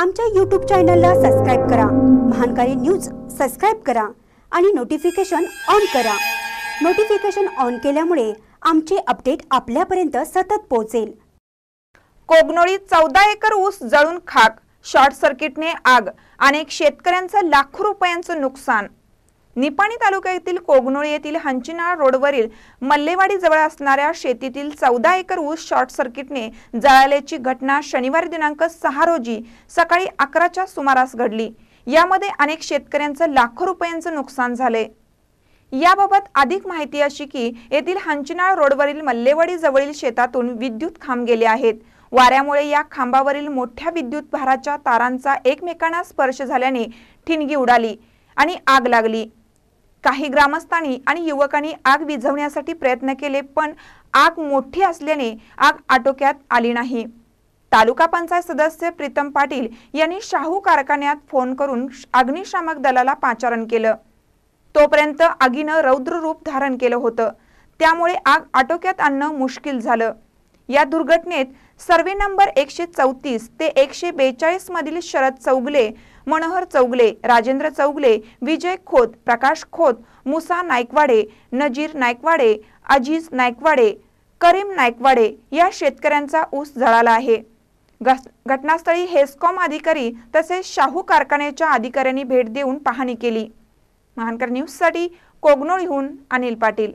आमच्या यूट्यूब चॅनलला सबस्क्राईब करा महानकारी न्यूज सबस्क्राईब करा आणि नोटिफिकेशन ऑन करा नोटिफिकेशन ऑन केल्यामुळे आमचे अपडेट आपल्यापर्यंत सतत पोहोचेल कोगनोळी चौदा एकर ऊस जळून खाक शॉर्ट सर्किटने आग अनेक शेतकऱ्यांचं लाखो रुपयांचं नुकसान निपाणी तालुक्यातील कोगनोळी येथील हंचिनाळ रोडवरील मल्लेवाडी जवळ असणाऱ्या शेतीतील चौदा एकर ऊस शॉर्ट सर्किटने जळाल्याची घटना शनिवारी दिनांक सहा रोजी सकाळी अकराच्या सुमारास घडली यामध्ये अनेक शेतकऱ्यांचं लाखो रुपयांचं नुकसान झाले याबाबत अधिक माहिती अशी की येथील हंचिनाळ रोडवरील मल्लेवाडी जवळील शेतातून विद्युत खांब गेले आहेत वाऱ्यामुळे या खांबावरील मोठ्या विद्युत भाराच्या तारांचा एकमेकांना स्पर्श झाल्याने ठिणगी उडाली आणि आग लागली काही ग्रामस्थांनी आणि युवकांनी आग विझवण्यासाठी प्रयत्न केले पण आग मोठी असल्याने आग आटोक्यात आली नाही तालुका पंचायत सदस्य प्रीतम पाटील यांनी शाहू कारखान्यात फोन करून अग्निशामक दलाला पाचारण केलं तोपर्यंत आगीनं रौद्र रूप धारण केलं होतं त्यामुळे आग आटोक्यात आणणं मुश्किल झालं या दुर्घटनेत सर्वे नंबर एकशे चौतीस ते एकशे बेचाळीस मधील शरद चौगले मनोहर चौगले राजेंद्र चौगले विजय खोत प्रकाश खोत मुसा नायकवाडे नजीर नायकवाडे अजीज नायकवाडे करीम नायकवाडे या शेतकऱ्यांचा ऊस जळाला आहे घटनास्थळी हेस्कॉम अधिकारी तसेच शाहू कारखान्याच्या अधिकाऱ्यांनी भेट देऊन पाहणी केली महानकर न्यूजसाठी कोगनोळीहून अनिल पाटील